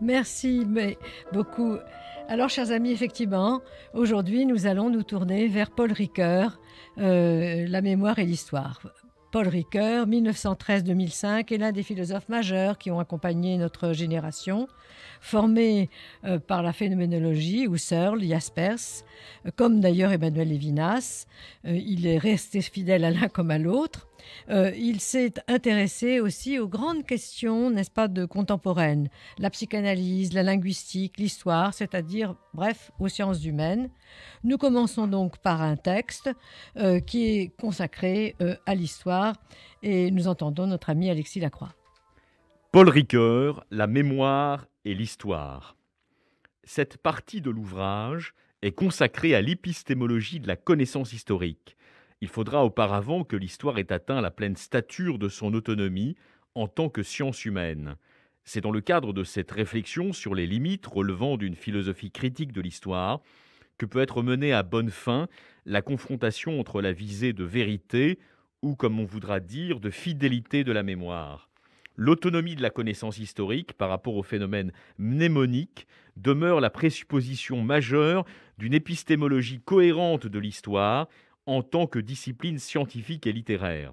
Merci mais beaucoup. Alors, chers amis, effectivement, aujourd'hui, nous allons nous tourner vers Paul Ricoeur, euh, La mémoire et l'histoire. Paul Ricoeur, 1913-2005, est l'un des philosophes majeurs qui ont accompagné notre génération. Formé euh, par la phénoménologie, Husserl, Jaspers, comme d'ailleurs Emmanuel Levinas, euh, il est resté fidèle à l'un comme à l'autre. Euh, il s'est intéressé aussi aux grandes questions, n'est-ce pas, de contemporaines, la psychanalyse, la linguistique, l'histoire, c'est-à-dire, bref, aux sciences humaines. Nous commençons donc par un texte euh, qui est consacré euh, à l'histoire et nous entendons notre ami Alexis Lacroix. Paul Ricoeur, La mémoire et l'histoire. Cette partie de l'ouvrage est consacrée à l'épistémologie de la connaissance historique, il faudra auparavant que l'histoire ait atteint la pleine stature de son autonomie en tant que science humaine. C'est dans le cadre de cette réflexion sur les limites relevant d'une philosophie critique de l'histoire que peut être menée à bonne fin la confrontation entre la visée de vérité ou, comme on voudra dire, de fidélité de la mémoire. L'autonomie de la connaissance historique par rapport au phénomène mnémonique demeure la présupposition majeure d'une épistémologie cohérente de l'histoire en tant que discipline scientifique et littéraire.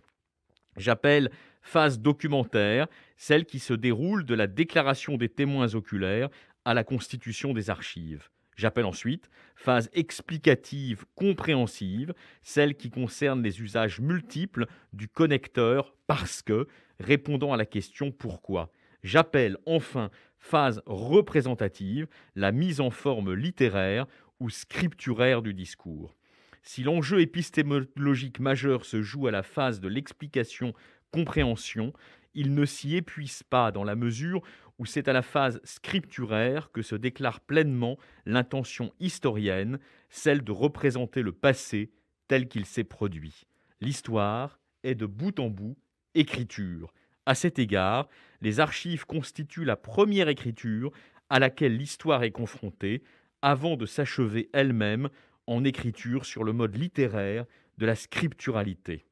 J'appelle phase documentaire celle qui se déroule de la déclaration des témoins oculaires à la constitution des archives. J'appelle ensuite phase explicative compréhensive, celle qui concerne les usages multiples du connecteur parce que, répondant à la question pourquoi. J'appelle enfin phase représentative, la mise en forme littéraire ou scripturaire du discours. Si l'enjeu épistémologique majeur se joue à la phase de l'explication-compréhension, il ne s'y épuise pas dans la mesure où c'est à la phase scripturaire que se déclare pleinement l'intention historienne, celle de représenter le passé tel qu'il s'est produit. L'histoire est de bout en bout écriture. À cet égard, les archives constituent la première écriture à laquelle l'histoire est confrontée avant de s'achever elle-même en écriture sur le mode littéraire de la scripturalité.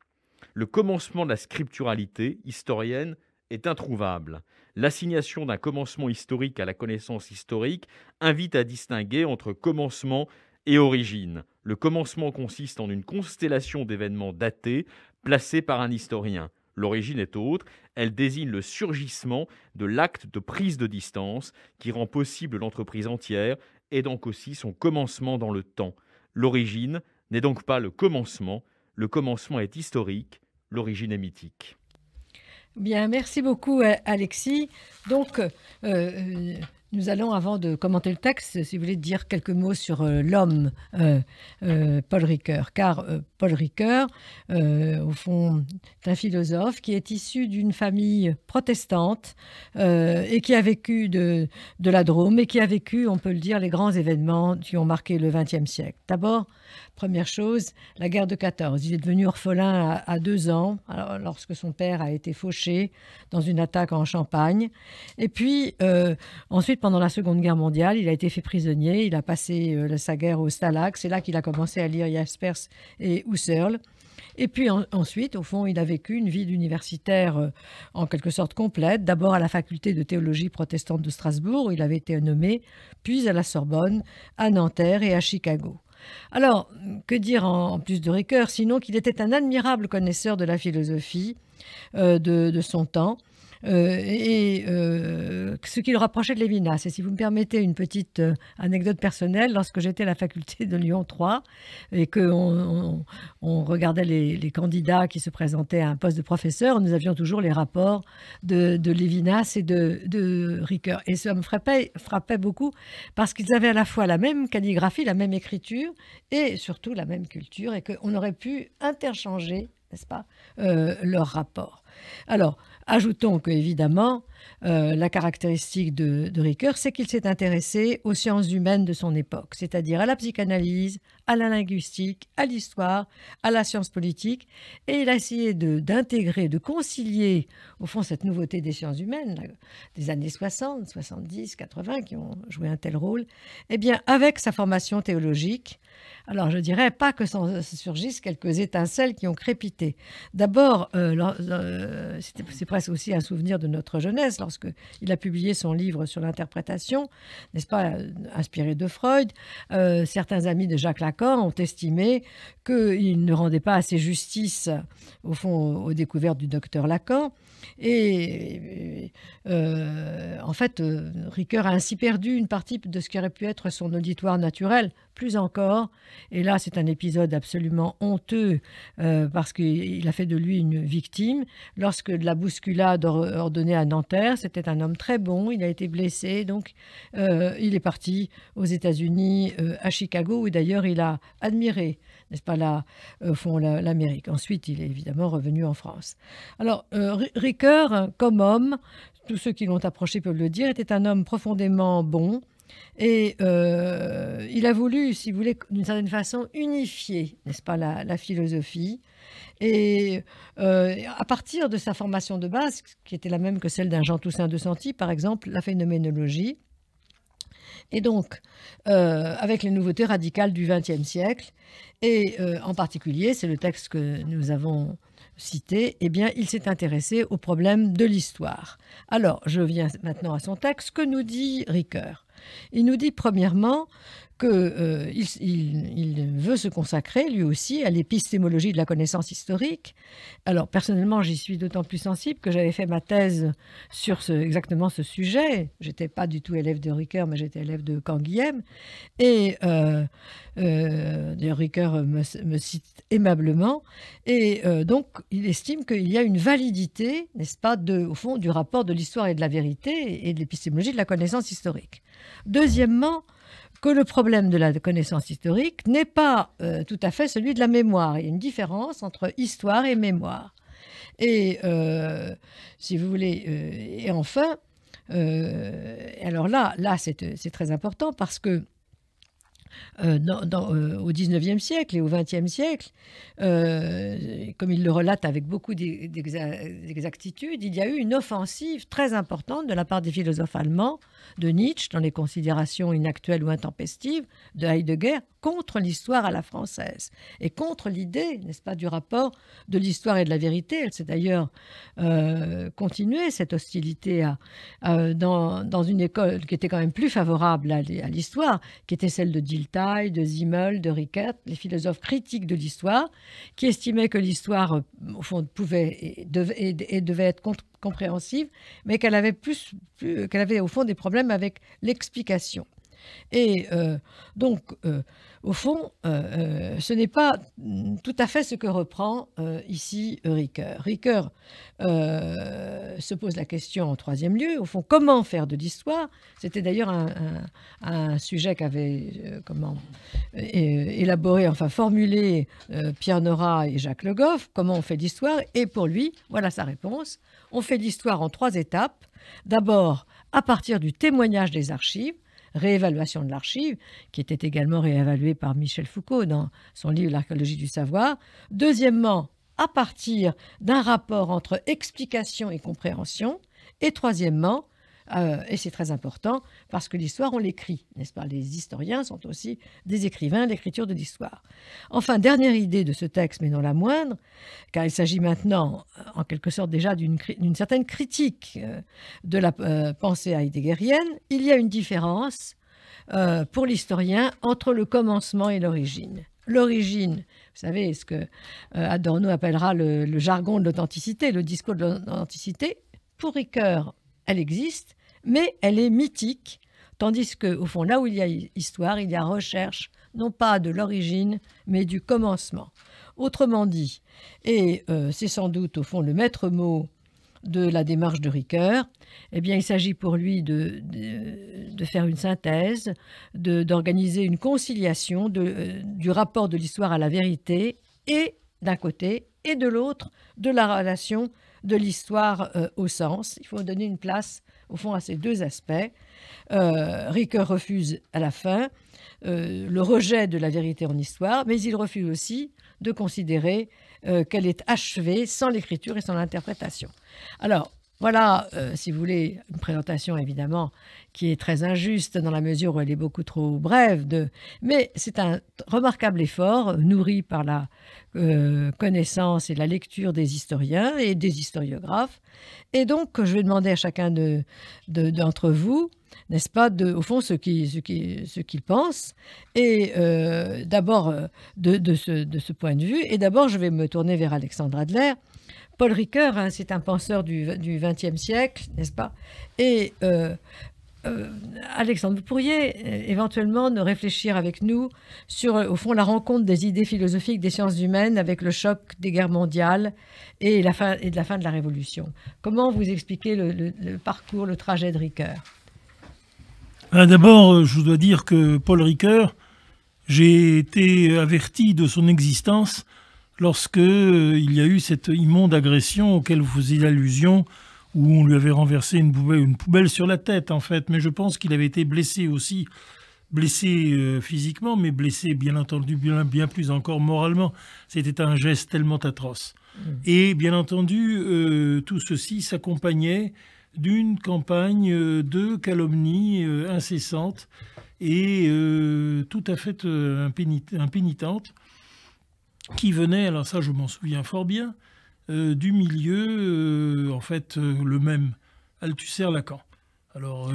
Le commencement de la scripturalité historienne est introuvable. L'assignation d'un commencement historique à la connaissance historique invite à distinguer entre commencement et origine. Le commencement consiste en une constellation d'événements datés placés par un historien. L'origine est autre, elle désigne le surgissement de l'acte de prise de distance qui rend possible l'entreprise entière et donc aussi son commencement dans le temps. L'origine n'est donc pas le commencement, le commencement est historique, l'origine est mythique. Bien, merci beaucoup euh, Alexis. Donc, euh, euh, nous allons, avant de commenter le texte, si vous voulez, dire quelques mots sur euh, l'homme euh, euh, Paul Ricoeur, car Paul Ricoeur, au fond, est un philosophe qui est issu d'une famille protestante et qui a vécu de, de, la Drôme et qui a vécu, on peut le dire, les grands événements qui ont marqué le XXe siècle. D'abord, Première chose, la guerre de 14. Il est devenu orphelin à, deux ans, lorsque son père a été fauché dans une attaque en Champagne. Et puis, euh, ensuite, pendant la Seconde Guerre mondiale, il a été fait prisonnier. Il a passé euh, sa guerre au Stalag. C'est là qu'il a commencé à lire Jaspers et Husserl. Et puis ensuite, au fond, il a vécu une vie d'universitaire euh, en quelque sorte complète, d'abord à la faculté de théologie protestante de Strasbourg, où il avait été nommé, puis à la Sorbonne, à Nanterre et à Chicago. Alors, que dire en, plus de Ricoeur, sinon qu'il était un admirable connaisseur de la philosophie euh, de son temps, euh, et euh, ce qui le rapprochait de Lévinas. Et si vous me permettez une petite euh, anecdote personnelle, lorsque j'étais à la faculté de Lyon 3 et qu'on on, regardait les, candidats qui se présentaient à un poste de professeur, nous avions toujours les rapports de, Lévinas et de, Ricoeur. Et ça me frappait, frappait beaucoup parce qu'ils avaient à la fois la même calligraphie, la même écriture et surtout la même culture et qu'on aurait pu interchanger n'est-ce pas, euh, leur rapport. Alors, ajoutons que, évidemment, euh, la caractéristique de, de Ricoeur, c'est qu'il s'est intéressé aux sciences humaines de son époque, c'est-à-dire à la psychanalyse, à la linguistique, à l'histoire, à la science politique, et il a essayé d'intégrer, de, concilier, au fond, cette nouveauté des sciences humaines des années 60, 70, 80, qui ont joué un tel rôle, eh bien, avec sa formation théologique alors je dirais pas que surgissent quelques étincelles qui ont crépité. D'abord, euh, euh, c'est presque aussi un souvenir de notre jeunesse lorsque il a publié son livre sur l'interprétation, n'est-ce pas, euh, inspiré de Freud. certains amis de Jacques Lacan ont estimé qu'il ne rendait pas assez justice au fond aux découvertes du docteur Lacan. Et euh, en fait, euh, Ricoeur a ainsi perdu une partie de ce qui aurait pu être son auditoire naturel, plus encore. Et là, c'est un épisode absolument honteux euh, parce qu'il a fait de lui une victime. Lorsque de la bousculade ordonnée à Nanterre, c'était un homme très bon, il a été blessé, donc il est parti aux États-Unis, à Chicago, où d'ailleurs il a admiré n'est-ce pas, là, euh, font l'Amérique. Ensuite, il est évidemment revenu en France. Alors, euh, Ricoeur, comme homme, tous ceux qui l'ont approché peuvent le dire, était un homme profondément bon. Et euh, il a voulu, si vous voulez, d'une certaine façon, unifier, n'est-ce pas, la, la, philosophie. Et à partir de sa formation de base, qui était la même que celle d'un Jean Toussaint de Santi, par exemple, la phénoménologie, et donc, euh, avec les nouveautés radicales du XXe siècle, et euh, en particulier, c'est le texte que nous avons cité, eh bien, il s'est intéressé au problème de l'histoire. Alors, je viens maintenant à son texte. Que nous dit Ricoeur Il nous dit premièrement qu'il euh, il, veut se consacrer lui aussi à l'épistémologie de la connaissance historique. Alors personnellement, j'y suis d'autant plus sensible que j'avais fait ma thèse sur exactement ce sujet. J'étais pas du tout élève de Ricoeur, mais j'étais élève de Canguilhem. Et euh, euh Ricoeur me, cite aimablement. Et euh, donc, il estime qu'il y a une validité, n'est-ce pas, de, au fond, du rapport de l'histoire et de la vérité et de l'épistémologie de la connaissance historique. Deuxièmement, que le problème de la connaissance historique n'est pas euh, tout à fait celui de la mémoire. Il y a une différence entre histoire et mémoire. Et euh, si vous voulez, euh, et enfin, alors là, là c'est très important parce que euh, euh, au 19e siècle et au 20e siècle, euh, comme il le relate avec beaucoup d'exactitude, il y a eu une offensive très importante de la part des philosophes allemands, de Nietzsche, dans les considérations inactuelles ou intempestives, de Heidegger, contre l'histoire à la française et contre l'idée, n'est-ce pas, du rapport de l'histoire et de la vérité. Elle s'est d'ailleurs continuée, cette hostilité, à, dans, une école qui était quand même plus favorable à, l'histoire, qui était celle de Dilly de Zimmel, de Rickert, les philosophes critiques de l'histoire, qui estimaient que l'histoire, euh, au fond, pouvait et devait, être compréhensive, mais qu'elle avait, plus qu'elle avait, au fond, des problèmes avec l'explication. Et euh, donc, euh, au fond, euh, ce n'est pas mm, tout à fait ce que reprend ici Ricoeur. Ricoeur se pose la question en troisième lieu, au fond, comment faire de l'histoire C'était d'ailleurs un, sujet qu'avait comment élaboré, enfin formulé Pierre Nora et Jacques Le Goff, comment on fait l'histoire Et pour lui, voilà sa réponse, on fait l'histoire en trois étapes. D'abord, à partir du témoignage des archives, réévaluation de l'archive, qui était également réévaluée par Michel Foucault dans son livre L'archéologie du savoir. Deuxièmement, à partir d'un rapport entre explication et compréhension. Et troisièmement, euh, et c'est très important parce que l'histoire, on l'écrit, n'est-ce pas Les historiens sont aussi des écrivains, l'écriture de l'histoire. Enfin, dernière idée de ce texte, mais non la moindre, car il s'agit maintenant, euh, en quelque sorte, déjà d'une certaine critique euh, de la pensée heideggerienne, il y a une différence pour l'historien entre le commencement et l'origine. L'origine, vous savez, ce que Adorno appellera le, le jargon de l'authenticité, le discours de l'authenticité, pour Ricoeur, elle existe, mais elle est mythique, tandis que, au fond, là où il y a histoire, il y a recherche, non pas de l'origine, mais du commencement. Autrement dit, et euh, c'est sans doute au fond le maître mot de la démarche de Ricoeur, eh bien, il s'agit pour lui de, faire une synthèse, d'organiser une conciliation euh, du rapport de l'histoire à la vérité, et d'un côté, et de l'autre, de la relation de l'histoire euh, au sens. Il faut donner une place au fond à ces deux aspects. Euh, Ricoeur refuse à la fin euh, le rejet de la vérité en histoire, mais il refuse aussi de considérer euh, qu'elle est achevée sans l'écriture et sans l'interprétation. Alors, voilà, euh, si vous voulez, une présentation évidemment qui est très injuste dans la mesure où elle est beaucoup trop brève, mais c'est un remarquable effort nourri par la euh, connaissance et la lecture des historiens et des historiographes. Et donc, je vais demander à chacun d'entre de, vous, n'est-ce pas, au fond, ce qu'il qui, ce qu'il pense, et euh, d'abord de, de, ce, de ce point de vue, et d'abord, je vais me tourner vers Alexandre Adler Paul Ricoeur, hein, c'est un penseur du XXe siècle, n'est-ce pas Et euh, euh, Alexandre, vous pourriez euh, éventuellement nous réfléchir avec nous sur, au fond, la rencontre des idées philosophiques des sciences humaines avec le choc des guerres mondiales et, la fin, et de la fin de la Révolution. Comment vous expliquez le, parcours, le trajet de Ricoeur ah, D'abord, je dois dire que Paul Ricoeur, j'ai été averti de son existence lorsque euh, il y a eu cette immonde agression auquel vous faisiez allusion, où on lui avait renversé une poubelle, sur la tête, en fait. Mais je pense qu'il avait été blessé aussi, blessé euh, physiquement, mais blessé, bien entendu, bien, plus encore moralement. C'était un geste tellement atroce. Mm. Et bien entendu, euh, tout ceci s'accompagnait d'une campagne de calomnie incessante et tout à fait impénitente qui venait, alors ça je m'en souviens fort bien, euh, du milieu, euh, en fait, euh, le même, Althusser-Lacan. Alors,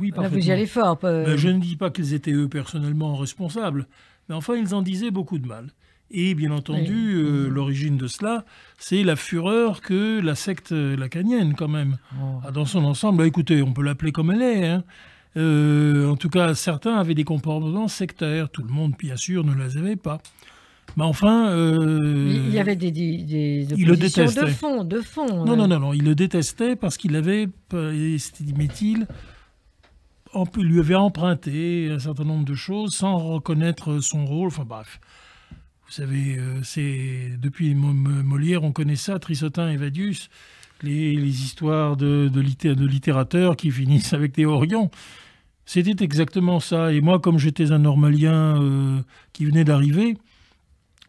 oui, Là, ah, vous y allez fort. Ben, je ne dis pas qu'ils étaient eux personnellement responsables, mais enfin, ils en disaient beaucoup de mal. Et bien entendu, l'origine de cela, c'est la fureur que la secte lacanienne, quand même, oh. a dans son ensemble. Bah, écoutez, on peut l'appeler comme elle est. Hein. en tout cas, certains avaient des comportements sectaires. Tout le monde, bien sûr, ne les avait pas. Mais enfin. Euh, il y avait des, des, le détestait. de fond, de fond. Hein. Non, non, non, il le détestait parce qu'il avait, estimait-il, lui avait emprunté un certain nombre de choses sans reconnaître son rôle. Enfin bref. Vous savez, euh, c'est depuis Molière, on connaît ça, Trissotin et Vadius, les, histoires de, de, de littérateurs qui finissent avec des Orions. C'était exactement ça. Et moi, comme j'étais un normalien euh, qui venait d'arriver,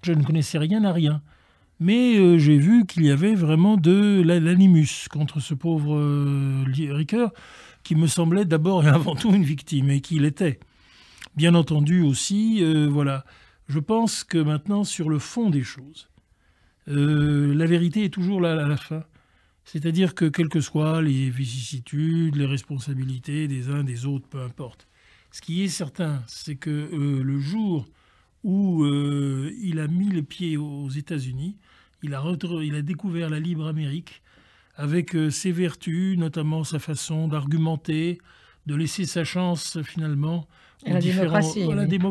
je ne connaissais rien à rien. Mais euh, j'ai vu qu'il y avait vraiment de l'animus contre ce pauvre euh, qui me semblait d'abord et avant tout une victime, et qu'il était. Bien entendu aussi, euh, voilà, je pense que maintenant, sur le fond des choses, euh, la vérité est toujours là à la fin. C'est-à-dire que, quelles que soient les vicissitudes, les responsabilités des uns des autres, peu importe, ce qui est certain, c'est que le jour où euh, il a mis les pieds aux États-Unis. Il, a il a découvert la libre Amérique avec euh, ses vertus, notamment sa façon d'argumenter, de laisser sa chance finalement la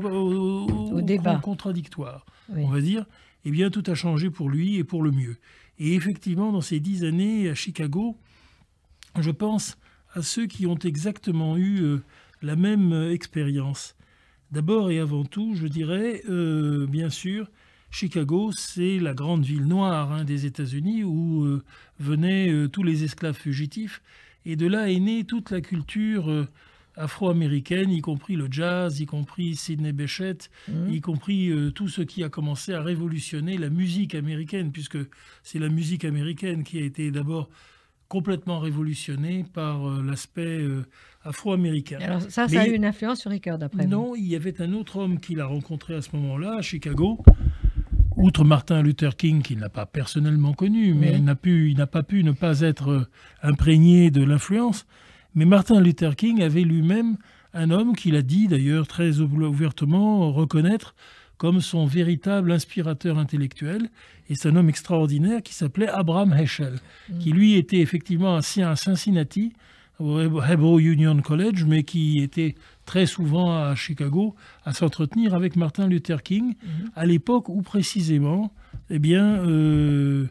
au débat contradictoire, on va dire. Eh bien, tout a changé pour lui et pour le mieux. Et effectivement, dans ces dix années à Chicago, je pense à ceux qui ont exactement eu euh, la même expérience. D'abord et avant tout, je dirais, euh, bien sûr, Chicago, c'est la grande ville noire hein, des États-Unis où euh, venaient euh, tous les esclaves fugitifs. Et de là est née toute la culture afro-américaine, y compris le jazz, y compris Sidney Bechet, mmh. y compris tout ce qui a commencé à révolutionner la musique américaine, puisque c'est la musique américaine qui a été d'abord complètement révolutionné par euh, l'aspect euh, afro-américain. ça, ça a eu une influence sur Rickard d'après Non, il y avait un autre homme qu'il a rencontré à ce moment-là, à Chicago, outre Martin Luther King, qu'il n'a pas personnellement connu, mais n'a pu, il n'a pas pu ne pas être euh, imprégné de l'influence. Mais Martin Luther King avait lui-même un homme qu'il a dit d'ailleurs très ouvertement reconnaître comme son véritable inspirateur intellectuel. Et c'est un homme extraordinaire qui s'appelait Abraham Heschel, mm. qui lui était effectivement assis à Cincinnati, au Hebrew Union College, mais qui était très souvent à Chicago à s'entretenir avec Martin Luther King, mm. à l'époque où précisément, eh bien, euh,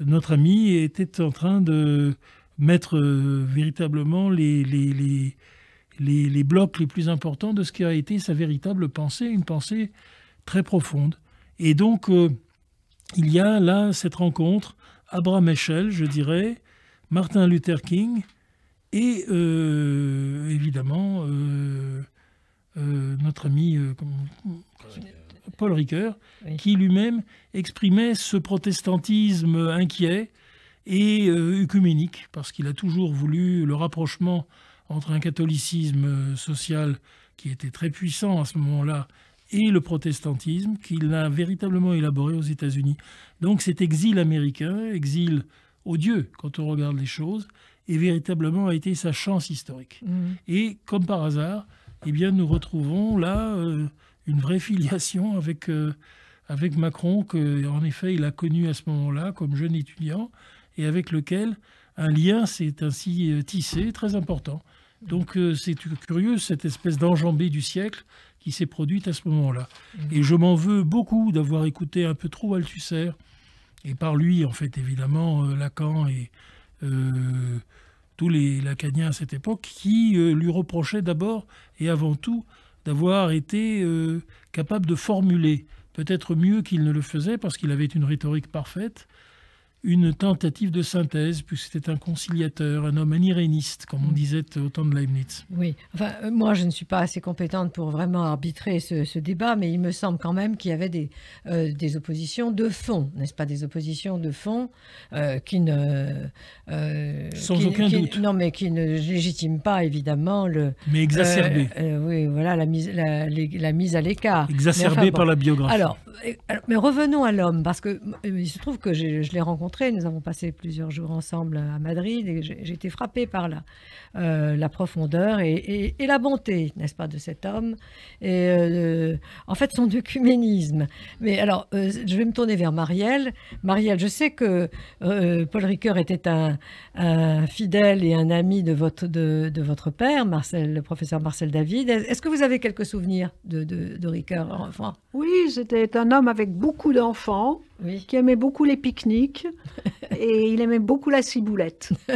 notre ami était en train de mettre euh, véritablement les, les, les, blocs les plus importants de ce qui a été sa véritable pensée, une pensée très profonde. Et donc, euh, il y a là cette rencontre, Abraham Michel je dirais, Martin Luther King, et euh, évidemment euh, notre ami Paul Ricoeur, qui lui-même exprimait ce protestantisme inquiet et œcuménique, parce qu'il a toujours voulu le rapprochement entre un catholicisme social qui était très puissant à ce moment-là et le protestantisme qu'il a véritablement élaboré aux États-Unis. Donc cet exil américain, exil odieux quand on regarde les choses, est véritablement a été sa chance historique. Mmh. Et comme par hasard, eh bien, nous retrouvons là euh, une vraie filiation avec, euh, avec Macron, qu'en effet il a connu à ce moment-là comme jeune étudiant, et avec lequel un lien s'est ainsi euh, tissé très important. Donc c'est curieux cette espèce d'enjambée du siècle qui s'est produite à ce moment-là. Mmh. Et je m'en veux beaucoup d'avoir écouté un peu trop Althusser, et par lui, en fait, évidemment, euh, Lacan et euh, tous les Lacaniens à cette époque, qui euh, lui reprochaient d'abord et avant tout d'avoir été capable de formuler, peut-être mieux qu'il ne le faisait, parce qu'il avait une rhétorique parfaite, une tentative de synthèse, puisque c'était un conciliateur, un homme aniréniste, comme on mm. disait au temps de Leibniz. Oui, enfin, euh, moi je ne suis pas assez compétente pour vraiment arbitrer ce, débat, mais il me semble quand même qu'il y avait des, euh, oppositions de fond, n'est-ce pas Des oppositions de fond euh, qui ne. Sans aucun doute. Non, mais qui ne légitiment pas évidemment le. Mais exacerbé. oui, voilà, la mise, la, mise à l'écart. Exacerbé par la biographie. Alors, mais revenons à l'homme, parce que il se trouve que je, je l'ai rencontré nous avons passé plusieurs jours ensemble à Madrid et j'ai été frappée par la, euh, la profondeur et, la bonté, n'est-ce pas, de cet homme et euh, en fait son œcuménisme. Mais alors, euh, je vais me tourner vers Marielle. Marielle, je sais que Paul Ricoeur était un, fidèle et un ami de votre, de, votre père, Marcel, le professeur Marcel David. Est-ce que vous avez quelques souvenirs de, de, de Ricoeur enfant Oui, c'était un homme avec beaucoup d'enfants qui aimait beaucoup les pique-niques et il aimait beaucoup la ciboulette.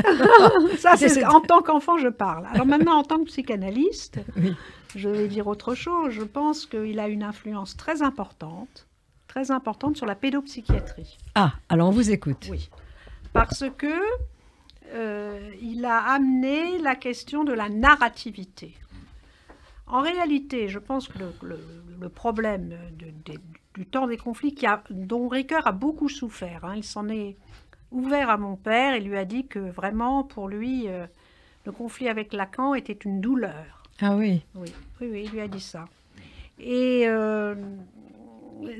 Ça, c'est en tant qu'enfant, je parle. Alors maintenant, en tant que psychanalyste, je vais dire autre chose. Je pense qu'il a une influence très importante, très importante sur la pédopsychiatrie. Ah, alors on vous écoute. Oui, parce que euh, il a amené la question de la narrativité. En réalité, je pense que le, problème de, de, du temps des conflits, qui a, dont Ricoeur a beaucoup souffert. Hein. Il s'en est ouvert à mon père et lui a dit que vraiment, pour lui, euh, le conflit avec Lacan était une douleur. Ah oui Oui, oui, il lui a dit ça. Et euh,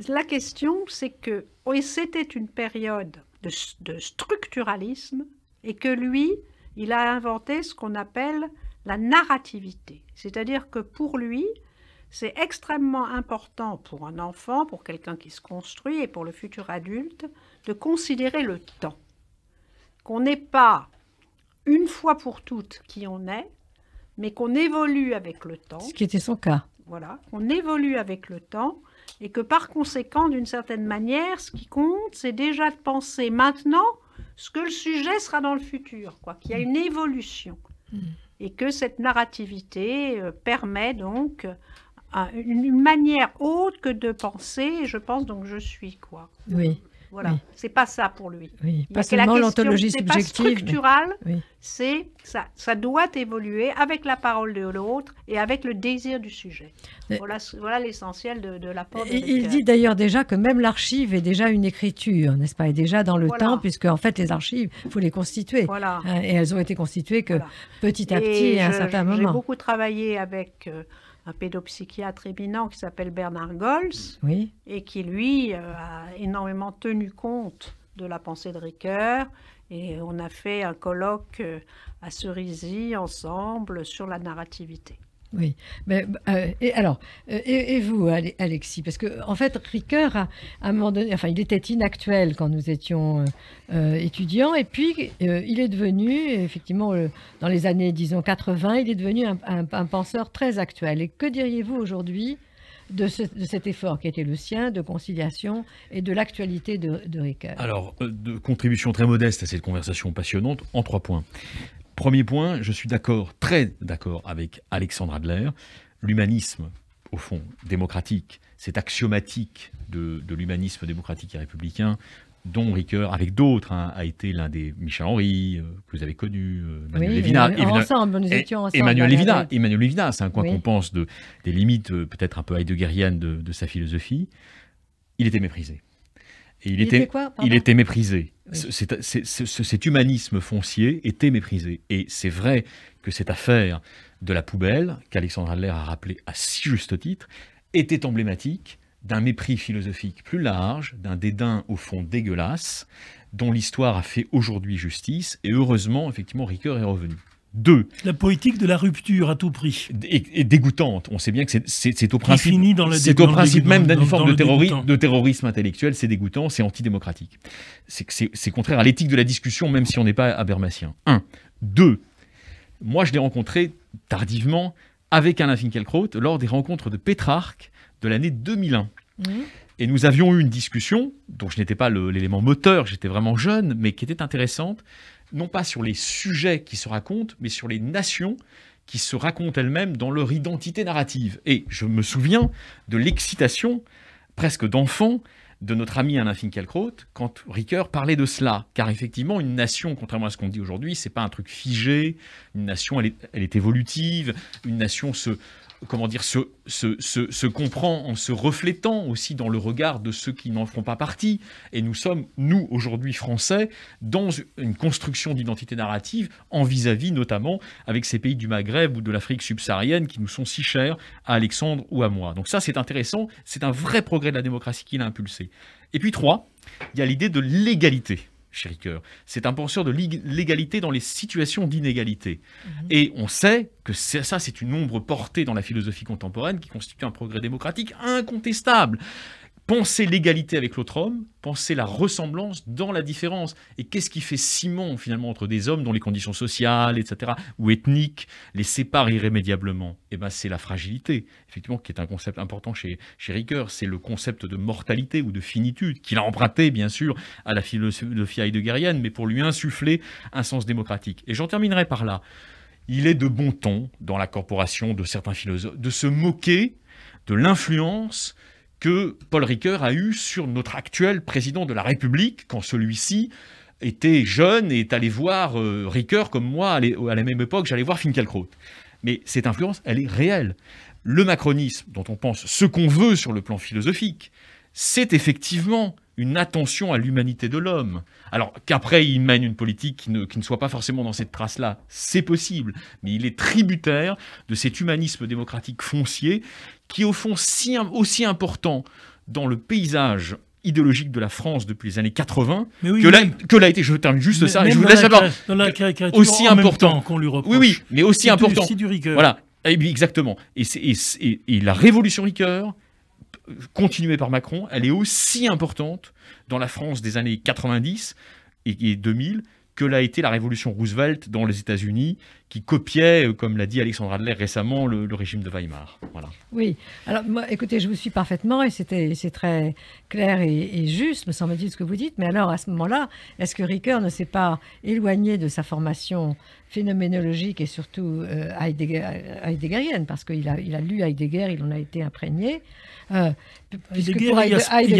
la question, c'est que c'était une période de, de, structuralisme et que lui, il a inventé ce qu'on appelle la narrativité. C'est-à-dire que pour lui, c'est extrêmement important pour un enfant, pour quelqu'un qui se construit et pour le futur adulte de considérer le temps. Qu'on n'est pas une fois pour toutes qui on est, mais qu'on évolue avec le temps. Ce qui était son cas. Voilà, qu'on évolue avec le temps et que par conséquent, d'une certaine manière, ce qui compte, c'est déjà de penser maintenant ce que le sujet sera dans le futur, quoi, qu'il y a une évolution. Mm. Et que cette narrativité euh, permet donc une manière autre que de penser, je pense, donc je suis, quoi. Oui. Voilà, c'est pas ça pour lui. Oui, pas seulement l'ontologie subjective. C'est pas structural, c'est ça, ça doit évoluer avec la parole de l'autre et avec le désir du sujet. Voilà l'essentiel de de, de et Il dit d'ailleurs déjà que même l'archive est déjà une écriture, n'est-ce pas, et déjà dans le temps, puisque en fait les archives, il faut les constituer. Voilà. Euh, et elles ont été constituées que petit à petit à un certain moment. J'ai beaucoup travaillé avec... Euh, un pédopsychiatre éminent qui s'appelle Bernard Gols, oui. et qui lui euh, a énormément tenu compte de la pensée de Ricoeur. Et on a fait un colloque euh, à Cerisy ensemble sur la narrativité. Oui, mais euh, et alors, euh, et, vous, Alexis, parce que en fait, Ricoeur, a, à un moment donné, enfin, il était inactuel quand nous étions euh, étudiants, et puis il est devenu, effectivement, dans les années, disons, 80, il est devenu un, penseur très actuel. Et que diriez-vous aujourd'hui de, cet effort qui était le sien de conciliation et de l'actualité de, de Ricoeur Alors, de contribution très modeste à cette conversation passionnante en trois points. Premier point, je suis d'accord, très d'accord avec Alexandre Adler. L'humanisme, au fond, démocratique, c'est axiomatique de, l'humanisme démocratique et républicain, dont Ricoeur, avec d'autres, hein, a été l'un des Michel Henry, euh, que vous avez connu, euh, Emmanuel Levinas. Emmanuel, Emmanuel Lévinas, c'est un coin qu'on pense de, des limites euh, peut-être un peu heideggeriennes de, de, sa philosophie. Il était méprisé il, était, il était méprisé. Cet, humanisme foncier était méprisé. Et c'est vrai que cette affaire de la poubelle, qu'Alexandre Adler a rappelé à si juste titre, était emblématique d'un mépris philosophique plus large, d'un dédain au fond dégueulasse, dont l'histoire a fait aujourd'hui justice, et heureusement, effectivement, Ricoeur est revenu. Deux. La politique de la rupture à tout prix. Et, dégoûtante. On sait bien que c'est au principe. C'est au principe même d'une forme de, terrorisme intellectuel. C'est dégoûtant, c'est antidémocratique. C'est contraire à l'éthique de la discussion, même si on n'est pas abermatien. Un. Deux. Moi, je l'ai rencontré tardivement avec Alain Finkielkraut lors des rencontres de Pétrarque de l'année 2001. Mmh. Et nous avions eu une discussion, dont je n'étais pas l'élément moteur, j'étais vraiment jeune, mais qui était intéressante, non pas sur les sujets qui se racontent, mais sur les nations qui se racontent elles-mêmes dans leur identité narrative. Et je me souviens de l'excitation presque d'enfant de notre ami Alain Finkielkraut quand Ricoeur parlait de cela. Car effectivement, une nation, contrairement à ce qu'on dit aujourd'hui, c'est pas un truc figé. Une nation, elle est, elle est évolutive. Une nation se, comment dire, se, comprend en se reflétant aussi dans le regard de ceux qui n'en font pas partie. Et nous sommes, nous, aujourd'hui français, dans une construction d'identité narrative en vis-à-vis, -vis, notamment, avec ces pays du Maghreb ou de l'Afrique subsaharienne qui nous sont si chers à Alexandre ou à moi. Donc ça, c'est intéressant. C'est un vrai progrès de la démocratie qu'il a impulsé. Et puis trois, il y a l'idée de l'égalité c'est un penseur de l'égalité dans les situations d'inégalité. Mhm. Et on sait que ça, c'est une ombre portée dans la philosophie contemporaine qui constitue un progrès démocratique incontestable penser l'égalité avec l'autre homme, penser la ressemblance dans la différence. Et qu'est-ce qui fait simon finalement entre des hommes dont les conditions sociales, etc., ou ethniques les séparent irrémédiablement Eh bien, c'est la fragilité, effectivement, qui est un concept important chez, chez Ricoeur. C'est le concept de mortalité ou de finitude qu'il a emprunté, bien sûr, à la philosophie heideggerienne, mais pour lui insuffler un sens démocratique. Et j'en terminerai par là. Il est de bon ton dans la corporation de certains philosophes de se moquer de l'influence que Paul Ricoeur a eu sur notre actuel président de la République quand celui-ci était jeune et est allé voir euh, Ricoeur comme moi à, la même époque, j'allais voir Finkielkraut. Mais cette influence, elle est réelle. Le macronisme, dont on pense ce qu'on veut sur le plan philosophique, c'est effectivement une attention à l'humanité de l'homme. Alors qu'après il mène une politique qui ne soit pas forcément dans cette trace-là, c'est possible, mais il est tributaire de cet humanisme démocratique foncier qui est au fond si, aussi important dans le paysage idéologique de la France depuis les années 80 que, l'a, été je termine juste ça et je vous laisse la, parole aussi important qu'on lui reproche oui oui mais aussi important du, voilà exactement et, la révolution Ricoeur continuée par Macron elle est aussi importante dans la France des années 90 et, et 2000 que l'a été la révolution Roosevelt dans les États-Unis, qui copiait, euh, comme l'a dit Alexandre Adler récemment, le, régime de Weimar. Voilà. Oui, alors moi, écoutez, je vous suis parfaitement et c'est très clair et, juste, me semble-t-il, ce que vous dites. Mais alors, à ce moment-là, est-ce que Ricoeur ne s'est pas éloigné de sa formation phénoménologique et surtout euh, heideggerienne, parce qu'il a, il a lu Heidegger, il en a été imprégné. Euh, Heidegger, pour Heidegger, Heidegger,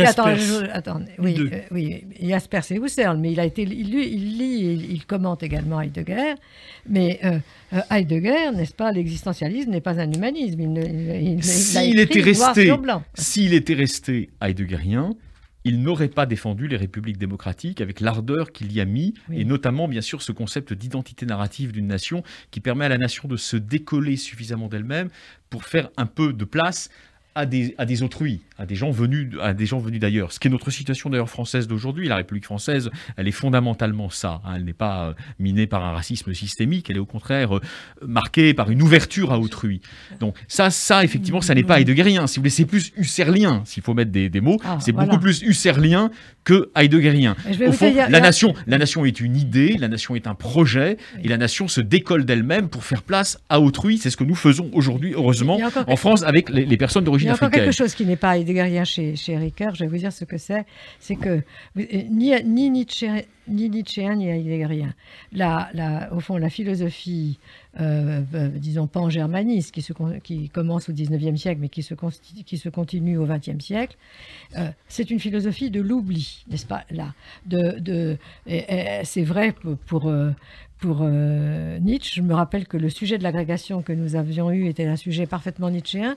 oui, il Heidegger, euh, Jaspers et Husserl, mais il a été, il, il lit il, commente également Heidegger, mais euh, euh, Heidegger, n'est-ce pas, l'existentialisme n'est pas un humanisme. s'il était resté, s'il était resté Heideggerien, il n'aurait pas défendu les républiques démocratiques avec l'ardeur qu'il y a mis, et notamment bien sûr ce concept d'identité narrative d'une nation qui permet à la nation de se décoller suffisamment d'elle-même pour faire un peu de place à des, à des autrui, à des gens venus à des gens venus d'ailleurs. Ce qui est notre situation d'ailleurs française d'aujourd'hui. La République française, elle est fondamentalement ça. Hein. Elle n'est pas euh, minée par un racisme systémique. Elle est au contraire euh, marquée par une ouverture à autrui. Donc ça, ça effectivement, ça n'est pas heideggerien. Si vous voulez, c'est plus husserlien. S'il faut mettre des, mots, ah, c'est beaucoup plus husserlien que heideggerien. Au fond, la nation, la nation est une idée, la nation est un projet, et la nation se décolle d'elle-même pour faire place à autrui. C'est ce que nous faisons aujourd'hui, heureusement, en France, avec les, personnes d'origine africaine. Il y a quelque chose qui n'est pas des chez, chez Ricard, je vais vous dire ce que c'est. C'est que euh, ni, ni Nietzsche, ni Nietzschean ni heideggerien. La, la, au fond, la philosophie, euh, pas euh, disons, pan-germaniste, qui, se, qui commence au 19e siècle, mais qui se, qui se continue au 20e siècle, euh, c'est une philosophie de l'oubli, n'est-ce pas, là de, de C'est vrai pour, pour euh, Nietzsche, je me rappelle que le sujet de l'agrégation que nous avions eu était un sujet parfaitement nietzschéen.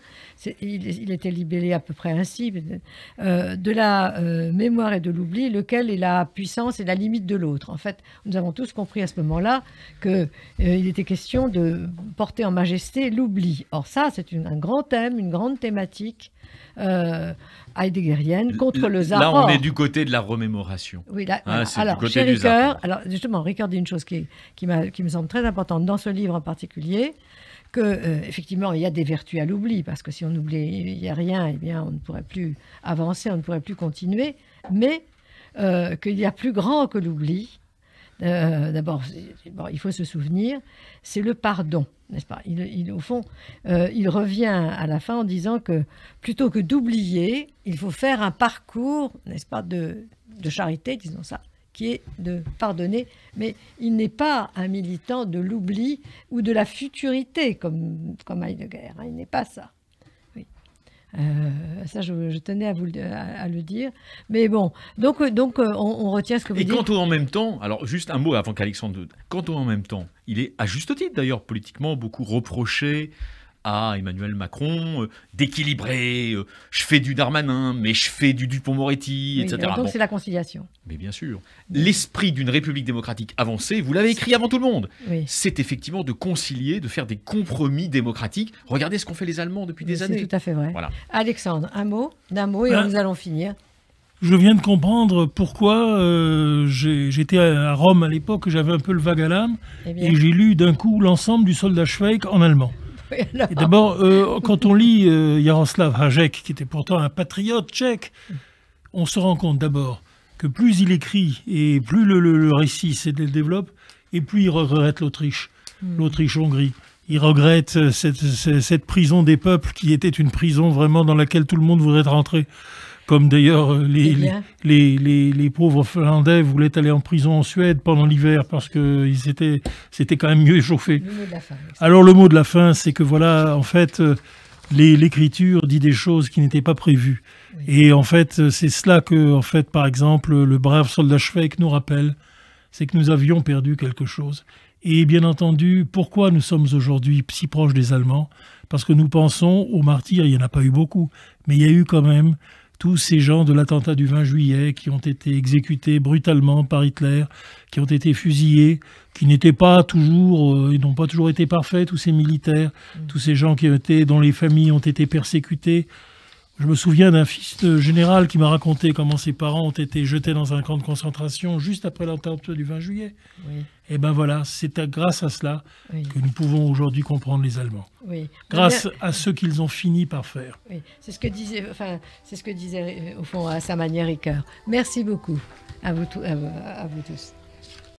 Il, il, était libellé à peu près ainsi de la mémoire et de l'oubli, lequel est la puissance et la limite de l'autre. En fait, nous avons tous compris à ce moment-là qu'il euh, il était question de porter en majesté l'oubli. Or ça, c'est un grand thème, une grande thématique euh, heideggerienne contre le zar. Là, on est du côté de la remémoration. Oui, là, ah, c'est du alors, du alors justement, Ricoeur dit une chose qui, qui, qui, me semble très importante dans ce livre en particulier, que euh, effectivement il y a des vertus à l'oubli parce que si on oublie il y a rien, eh bien on ne pourrait plus avancer, on ne pourrait plus continuer. Mais euh, qu'il y a plus grand que l'oubli. Euh, d'abord, il faut se souvenir, c'est le pardon, n'est-ce pas il, Au fond, euh, il revient à la fin en disant que plutôt que d'oublier, il faut faire un parcours, n'est-ce pas, de, charité, disons ça, qui est de pardonner, mais il n'est pas un militant de l'oubli ou de la futurité comme, comme Heidegger, hein. il n'est pas ça. Euh, ça, je, tenais à vous le, à, le dire. Mais bon, donc, euh, donc euh, on, retient ce que vous Et dites. Et quand on en même temps, alors juste un mot avant qu'Alexandre, quand on en même temps, il est à juste titre d'ailleurs politiquement beaucoup reproché Emmanuel Macron, euh, d'équilibrer, euh, je fais du Darmanin, mais je fais du Dupont-Moretti, etc. Donc c'est la conciliation. Mais bien sûr. L'esprit d'une République démocratique avancée, vous l'avez écrit avant tout le monde, c'est effectivement de concilier, de faire des compromis démocratiques. Regardez ce qu'ont fait les Allemands depuis des années. C'est tout à fait vrai. Alexandre, un mot, d'un mot, et ah. nous allons finir. Je viens de comprendre pourquoi euh, j'étais à Rome à l'époque, j'avais un peu le vague à l'âme, eh et j'ai lu d'un coup l'ensemble du soldat Schweik en allemand. D'abord, euh, quand on lit Jaroslav euh, Yaroslav Hajek, qui était pourtant un patriote tchèque, on se rend compte d'abord que plus il écrit et plus le, récit se développe, et plus il regrette l'Autriche, hmm. l'Autriche-Hongrie. Il regrette euh, cette, cette, prison des peuples qui était une prison vraiment dans laquelle tout le monde voudrait rentrer comme d'ailleurs euh, eh les les, les, pauvres Finlandais voulaient aller en prison en Suède pendant l'hiver parce que c'était quand même mieux échauffé. Alors le mot de la fin, c'est que voilà, en fait, euh, l'écriture dit des choses qui n'étaient pas prévues. Et en fait, euh, c'est cela que, en fait, par exemple, le brave soldat Schweik nous rappelle, c'est que nous avions perdu quelque chose. Et bien entendu, pourquoi nous sommes aujourd'hui si proches des Allemands Parce que nous pensons aux martyrs, il n'y en a pas eu beaucoup, mais il y a eu quand même tous ces gens de l'attentat du 20 juillet qui ont été exécutés brutalement par Hitler, qui ont été fusillés, qui n'étaient pas toujours, euh, n'ont pas toujours été parfaits, tous ces militaires, mm. tous ces gens qui été, dont les familles ont été persécutées. Je me souviens d'un fils de général qui m'a raconté comment ses parents ont été jetés dans un camp de concentration juste après l'attentat du 20 juillet. Oui. Et eh ben voilà, c'est grâce à cela que nous pouvons aujourd'hui comprendre les Allemands. Oui. Grâce à ce qu'ils ont fini par faire. C'est ce que disait, enfin, c'est ce que disait euh, au fond à sa manière et cœur. Merci beaucoup à vous tous.